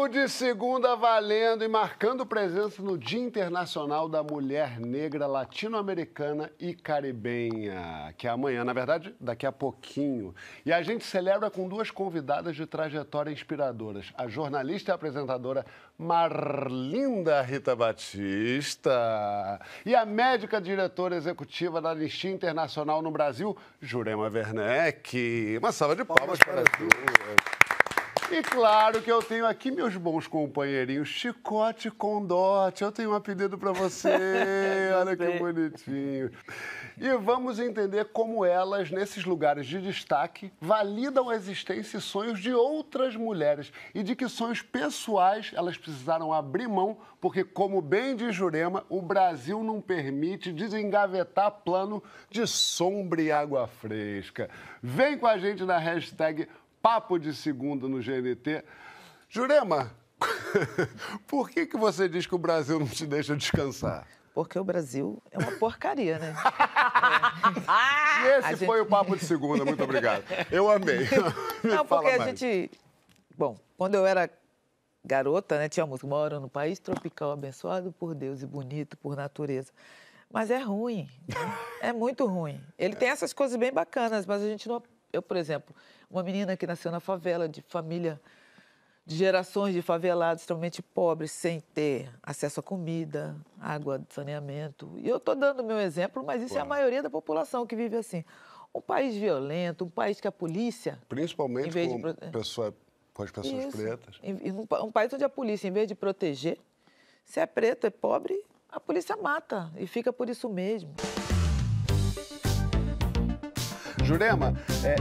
Papo de segunda valendo e marcando presença no Dia Internacional da Mulher Negra Latino-Americana e Caribenha, que é amanhã, na verdade, daqui a pouquinho. E a gente celebra com duas convidadas de trajetória inspiradoras, a jornalista e apresentadora Marlinda Rita Batista e a médica diretora executiva da Anistia Internacional no Brasil, Jurema Werneck. Uma salva de palmas, palmas para as duas. E claro que eu tenho aqui meus bons companheirinhos, Chicote Condote. Eu tenho um apelido para você. Olha que bonitinho. E vamos entender como elas, nesses lugares de destaque, validam a existência e sonhos de outras mulheres e de que sonhos pessoais elas precisaram abrir mão, porque, como bem de Jurema, o Brasil não permite desengavetar plano de sombra e água fresca. Vem com a gente na hashtag Papo de Segunda no GNT. Jurema, por que, que você diz que o Brasil não te deixa descansar? Porque o Brasil é uma porcaria, né? É. esse foi o papo de segunda, muito obrigado. Eu amei. Me não, porque mais. a gente. Bom, quando eu era garota, né, tinha música, moro no país tropical, abençoado por Deus e bonito por natureza. Mas é ruim. Né? É muito ruim. Ele é. tem essas coisas bem bacanas, mas a gente não eu, por exemplo, uma menina que nasceu na favela, de família, de gerações de favelados extremamente pobres, sem ter acesso a comida, água, saneamento. E eu estou dando meu exemplo, mas isso claro. é a maioria da população que vive assim. Um país violento, um país que a polícia. Principalmente com, de... pessoa, com as pessoas isso. pretas. Um país onde a polícia, em vez de proteger, se é preto, é pobre, a polícia mata e fica por isso mesmo. Jurema, é,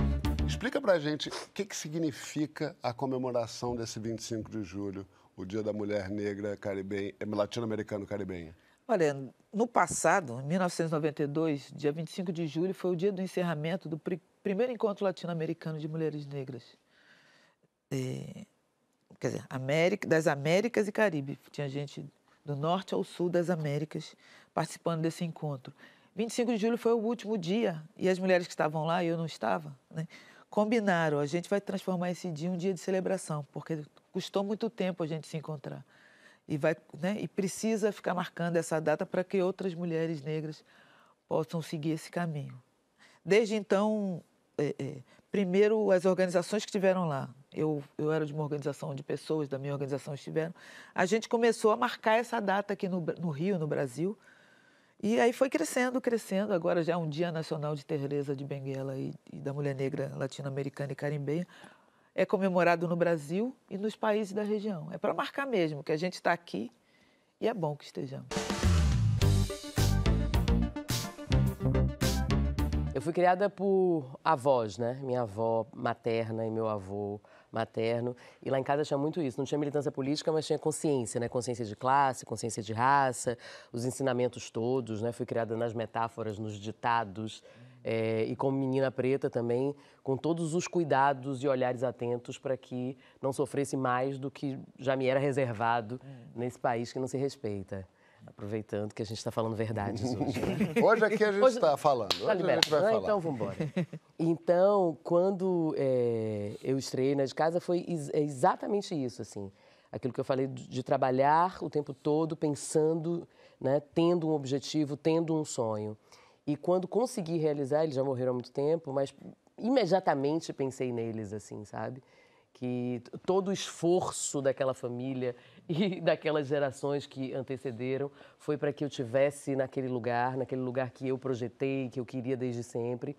explica pra gente o que, que significa a comemoração desse 25 de julho, o Dia da Mulher Negra é, Latino-Americano Caribenha. Olha, no passado, em 1992, dia 25 de julho, foi o dia do encerramento do pr primeiro encontro latino-americano de mulheres negras. E, é, quer dizer, América, das Américas e Caribe. Tinha gente do norte ao sul das Américas participando desse encontro. 25 de julho foi o último dia e as mulheres que estavam lá, e eu não estava, né, combinaram, a gente vai transformar esse dia em um dia de celebração, porque custou muito tempo a gente se encontrar. E, vai, né, e precisa ficar marcando essa data para que outras mulheres negras possam seguir esse caminho. Desde então, é, é, primeiro as organizações que estiveram lá, eu, eu era de uma organização de pessoas da minha organização estiveram, a gente começou a marcar essa data aqui no, no Rio, no Brasil, e aí foi crescendo, crescendo. Agora já é um Dia Nacional de Terreza de Benguela e, e da Mulher Negra Latino-Americana e Carimbeia. É comemorado no Brasil e nos países da região. É para marcar mesmo que a gente está aqui e é bom que estejamos. Eu fui criada por avós, né? Minha avó materna e meu avô materno. E lá em casa tinha muito isso. Não tinha militância política, mas tinha consciência, né? Consciência de classe, consciência de raça, os ensinamentos todos, né? Fui criada nas metáforas, nos ditados. É, e como menina preta também, com todos os cuidados e olhares atentos para que não sofresse mais do que já me era reservado é. nesse país que não se respeita. Aproveitando que a gente está falando verdades hoje. Né? hoje aqui a gente está falando. Hoje tá, tá liberado. a gente vai ah, Então, vamos embora. Então, quando é, eu estreiei na de casa, foi é exatamente isso, assim. Aquilo que eu falei de trabalhar o tempo todo pensando, né, tendo um objetivo, tendo um sonho. E quando consegui realizar, eles já morreram há muito tempo, mas imediatamente pensei neles, assim, sabe? que todo o esforço daquela família e daquelas gerações que antecederam foi para que eu tivesse naquele lugar, naquele lugar que eu projetei, que eu queria desde sempre,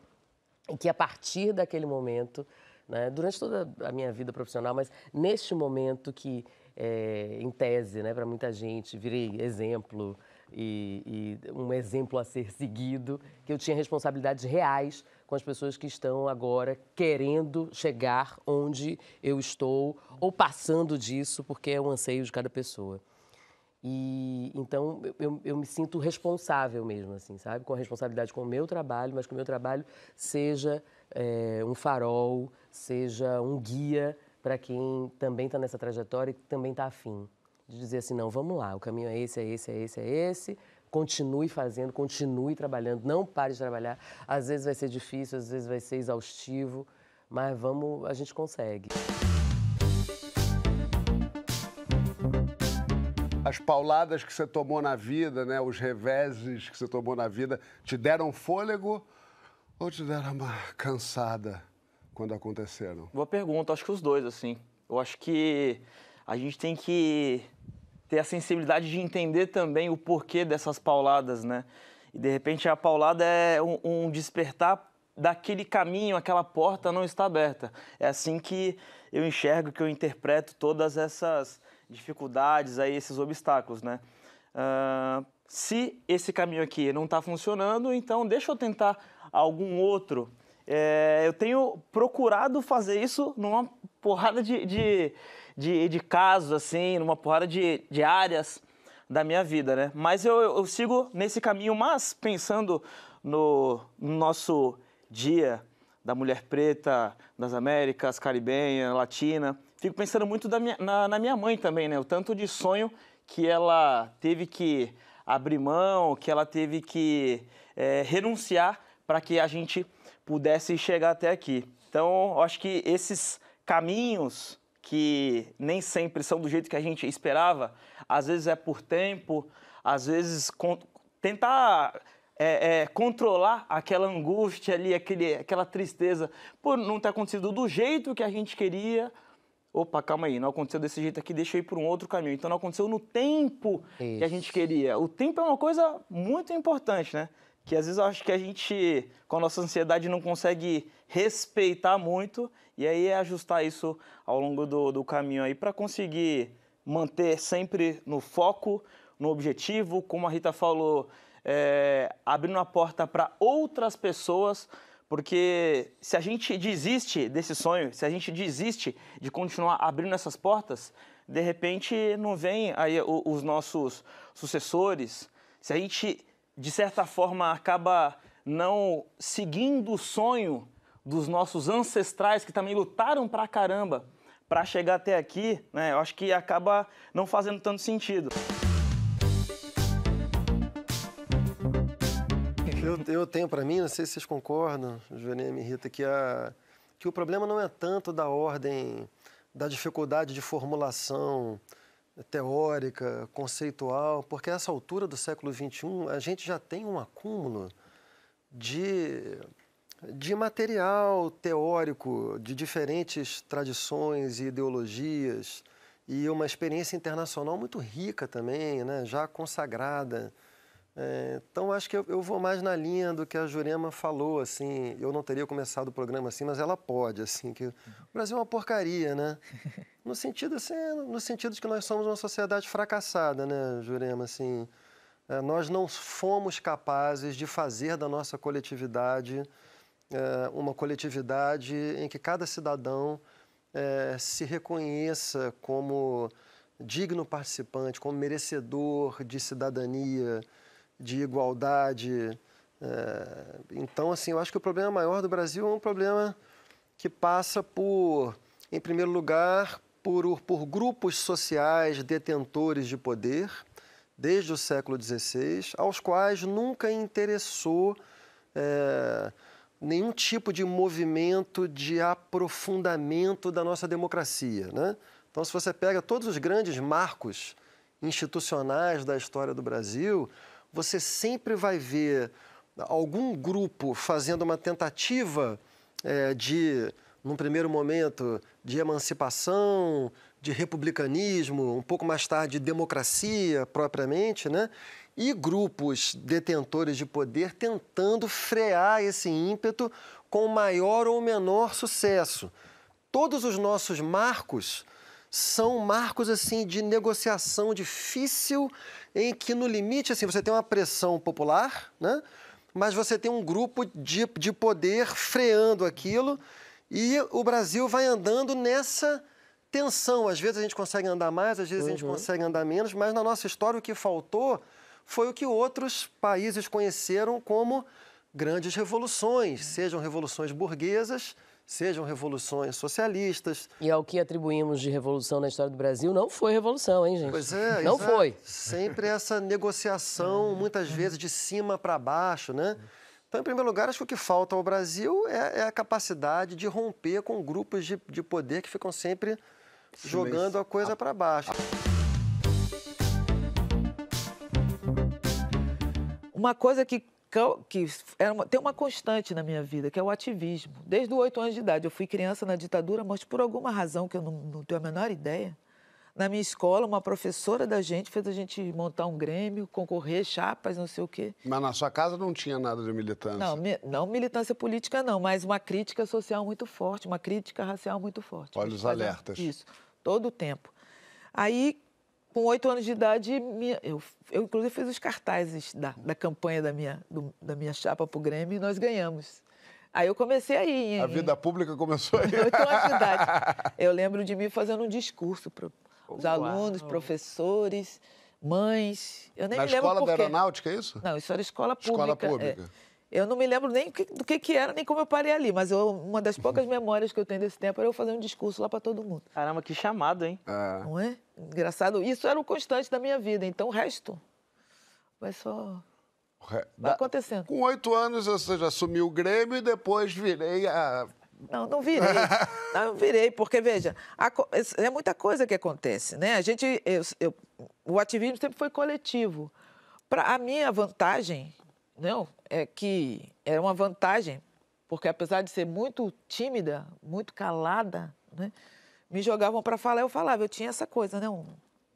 e que a partir daquele momento, né, durante toda a minha vida profissional, mas neste momento que, é, em tese, né, para muita gente, virei exemplo, e, e um exemplo a ser seguido, que eu tinha responsabilidades reais com as pessoas que estão agora querendo chegar onde eu estou ou passando disso, porque é um anseio de cada pessoa. E então eu, eu me sinto responsável mesmo, assim, sabe? Com a responsabilidade com o meu trabalho, mas que o meu trabalho seja é, um farol, seja um guia para quem também está nessa trajetória e também está afim de dizer assim, não, vamos lá, o caminho é esse, é esse, é esse, é esse, continue fazendo, continue trabalhando, não pare de trabalhar. Às vezes vai ser difícil, às vezes vai ser exaustivo, mas vamos, a gente consegue. As pauladas que você tomou na vida, né, os reveses que você tomou na vida, te deram fôlego ou te deram uma cansada quando aconteceram? Boa pergunta, acho que os dois, assim. Eu acho que a gente tem que ter a sensibilidade de entender também o porquê dessas pauladas, né? E de repente a paulada é um, um despertar daquele caminho, aquela porta não está aberta. É assim que eu enxergo, que eu interpreto todas essas dificuldades, aí, esses obstáculos, né? Uh, se esse caminho aqui não está funcionando, então deixa eu tentar algum outro. É, eu tenho procurado fazer isso numa porrada de, de de, de casos, assim, numa porrada de, de áreas da minha vida, né? Mas eu, eu sigo nesse caminho, mas pensando no, no nosso dia da mulher preta, das Américas, caribenha, latina, fico pensando muito minha, na, na minha mãe também, né? O tanto de sonho que ela teve que abrir mão, que ela teve que é, renunciar para que a gente pudesse chegar até aqui. Então, acho que esses caminhos que nem sempre são do jeito que a gente esperava, às vezes é por tempo, às vezes tentar é, é, controlar aquela angústia ali, aquele, aquela tristeza por não ter acontecido do jeito que a gente queria. Opa, calma aí, não aconteceu desse jeito aqui, deixa eu ir por um outro caminho. Então não aconteceu no tempo Isso. que a gente queria. O tempo é uma coisa muito importante, né? que às vezes eu acho que a gente, com a nossa ansiedade, não consegue respeitar muito e aí é ajustar isso ao longo do, do caminho aí para conseguir manter sempre no foco, no objetivo, como a Rita falou, é, abrindo a porta para outras pessoas, porque se a gente desiste desse sonho, se a gente desiste de continuar abrindo essas portas, de repente não vem aí os nossos sucessores. Se a gente de certa forma, acaba não seguindo o sonho dos nossos ancestrais que também lutaram pra caramba para chegar até aqui, né? Eu acho que acaba não fazendo tanto sentido. Eu, eu tenho para mim, não sei se vocês concordam, Joanema e Rita, que, a, que o problema não é tanto da ordem, da dificuldade de formulação teórica, conceitual, porque a essa altura do século XXI a gente já tem um acúmulo de, de material teórico de diferentes tradições e ideologias e uma experiência internacional muito rica também, né? já consagrada. É, então acho que eu, eu, vou mais na linha do que a Jurema falou, assim, eu não teria começado o programa assim, mas ela pode, assim, que o Brasil é uma porcaria, né? No sentido assim, no sentido de que nós somos uma sociedade fracassada, né, Jurema, assim, é, nós não fomos capazes de fazer da nossa coletividade é, uma coletividade em que cada cidadão é, se reconheça como digno participante, como merecedor de cidadania, de igualdade. É, então, assim, eu acho que o problema maior do Brasil é um problema que passa por, em primeiro lugar, por, por grupos sociais detentores de poder, desde o século XVI, aos quais nunca interessou é, nenhum tipo de movimento de aprofundamento da nossa democracia. Né? Então, se você pega todos os grandes marcos institucionais da história do Brasil, você sempre vai ver algum grupo fazendo uma tentativa é, de, num primeiro momento, de emancipação, de republicanismo, um pouco mais tarde, democracia propriamente, né? e grupos detentores de poder tentando frear esse ímpeto com maior ou menor sucesso. Todos os nossos marcos são marcos assim de negociação difícil, em que no limite assim você tem uma pressão popular, né? Mas você tem um grupo de, de poder freando aquilo e o Brasil vai andando nessa tensão. Às vezes a gente consegue andar mais, às vezes uhum. a gente uhum. consegue andar menos, mas na nossa história o que faltou foi o que outros países conheceram como grandes revoluções, uhum. sejam revoluções burguesas, sejam revoluções socialistas. E ao que atribuímos de revolução na história do Brasil, não foi revolução, hein, gente? Pois é. Não foi. Sempre essa negociação, muitas vezes de cima para baixo, né? Então, em primeiro lugar, acho que o que falta ao Brasil é, é a capacidade de romper com grupos de, de poder que ficam sempre Sim, jogando a coisa para baixo. Uma coisa que que, era uma, tem uma constante na minha vida, que é o ativismo. Desde os oito anos de idade, eu fui criança na ditadura, mas por alguma razão que eu não, não tenho a menor ideia, na minha escola, uma professora da gente fez a gente montar um grêmio, concorrer, chapas, não sei o quê. Mas na sua casa não tinha nada de militância? Não, mi não militância política, não, mas uma crítica social muito forte, uma crítica racial muito forte. Olha os alertas. Isso, todo o tempo. Aí com oito anos de idade, minha, eu, eu inclusive fiz os cartazes da, da campanha da minha, do, da minha chapa para o Grêmio e nós ganhamos. Aí eu comecei a Em, a vida pública começou aí. Oito anos de idade. Eu lembro de mim fazendo um discurso para os alunos, professores, mães. Eu nem Na me lembro escola da aeronáutica, é isso? Não, isso era escola pública. Escola pública. É. Eu não me lembro nem do que, que era, nem como eu parei ali, mas eu, uma das poucas memórias que eu tenho desse tempo era eu fazer um discurso lá para todo mundo. Caramba, que chamado, hein? Ah. Não é? Engraçado. Isso era o constante da minha vida, então o resto vai só. Vai acontecendo. Com oito anos, ou seja, assumi o Grêmio e depois virei a. Não, não virei. não virei, porque, veja, a... É, é muita coisa que acontece, né? A gente. Eu, eu... o ativismo sempre foi coletivo. Pra, a minha vantagem não, é que era uma vantagem, porque apesar de ser muito tímida, muito calada, né, me jogavam para falar, eu falava, eu tinha essa coisa, né? Um,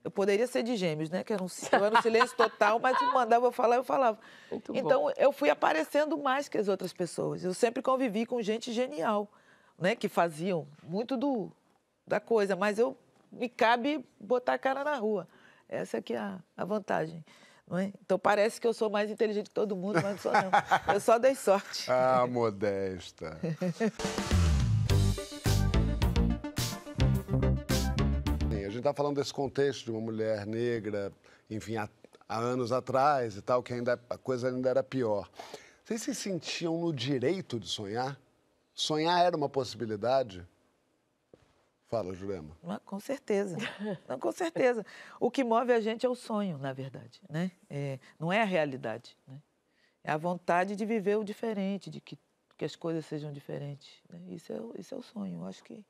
eu poderia ser de gêmeos, né? Que era um, era um silêncio total, mas me mandava eu falar, eu falava. Muito então, bom. eu fui aparecendo mais que as outras pessoas. Eu sempre convivi com gente genial, né? Que faziam muito do, da coisa, mas eu me cabe botar a cara na rua. Essa aqui é a, a vantagem. É? Então parece que eu sou mais inteligente que todo mundo, mas não sou não. Eu só dei sorte. Ah, modesta. a gente está falando desse contexto de uma mulher negra, enfim, há, há anos atrás e tal, que ainda a coisa ainda era pior. Vocês se sentiam no direito de sonhar? Sonhar era uma possibilidade? Fala, Jurema. Ah, com certeza, com certeza. O que move a gente é o sonho, na verdade, né? É, não é a realidade, né? É a vontade de viver o diferente, de que, que as coisas sejam diferentes. Né? Isso, é, isso é o sonho. Eu acho que,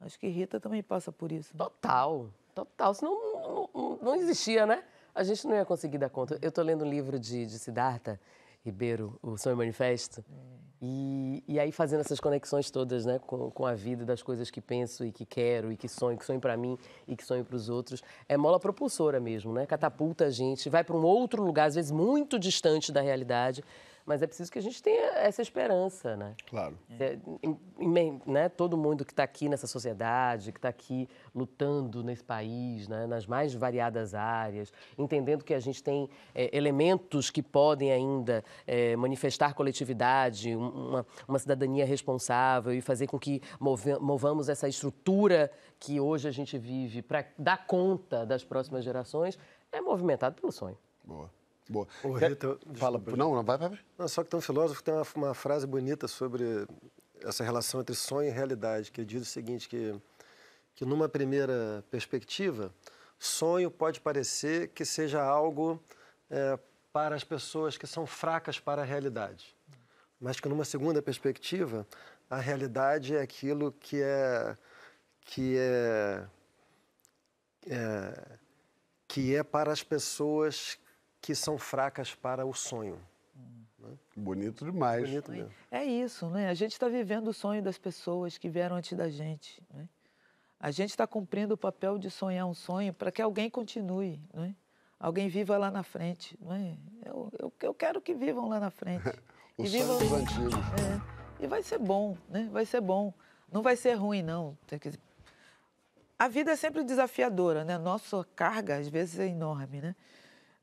acho que Rita também passa por isso. Total, total. Senão não, não, existia, né? A gente não ia conseguir dar conta. Eu estou lendo um livro de, de Siddhartha Ribeiro, O Sonho Manifesto, é. e e aí fazendo essas conexões todas, né, com, com a vida, das coisas que penso e que quero e que sonho, que sonho para mim e que sonho para os outros, é mola propulsora mesmo, né? Catapulta a gente, vai para um outro lugar, às vezes muito distante da realidade, mas é preciso que a gente tenha essa esperança, né? Claro. É, é em, em, né, todo mundo que está aqui nessa sociedade, que está aqui lutando nesse país, né, nas mais variadas áreas, entendendo que a gente tem é, elementos que podem ainda é, manifestar coletividade, uma, uma, cidadania responsável e fazer com que move, movamos essa estrutura que hoje a gente vive para dar conta das próximas gerações, é movimentado pelo sonho. Boa. Boa. Ô, Rita, Fala, não, não, vai, vai. vai. Não, só que tem um filósofo que tem uma, uma, frase bonita sobre essa relação entre sonho e realidade, que diz o seguinte, que, que numa primeira perspectiva, sonho pode parecer que seja algo é, para as pessoas que são fracas para a realidade. Mas que numa segunda perspectiva, a realidade é aquilo que é que é, é que é para as pessoas que são fracas para o sonho. Né? Bonito demais. Bonito mesmo. É isso, né? A gente está vivendo o sonho das pessoas que vieram antes da gente. Né? A gente está cumprindo o papel de sonhar um sonho para que alguém continue, né? alguém viva lá na frente. Né? Eu, eu, eu quero que vivam lá na frente. Os vivam... antigos. É. E vai ser bom, né? vai ser bom. Não vai ser ruim, não. A vida é sempre desafiadora, né? Nossa carga, às vezes, é enorme, né?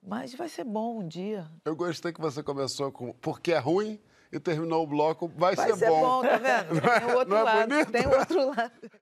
Mas vai ser bom um dia. Eu gostei que você começou com porque é ruim e terminou o bloco, vai, vai ser, ser bom. bom. tá vendo? Tem o é outro lado. Tem o outro lado.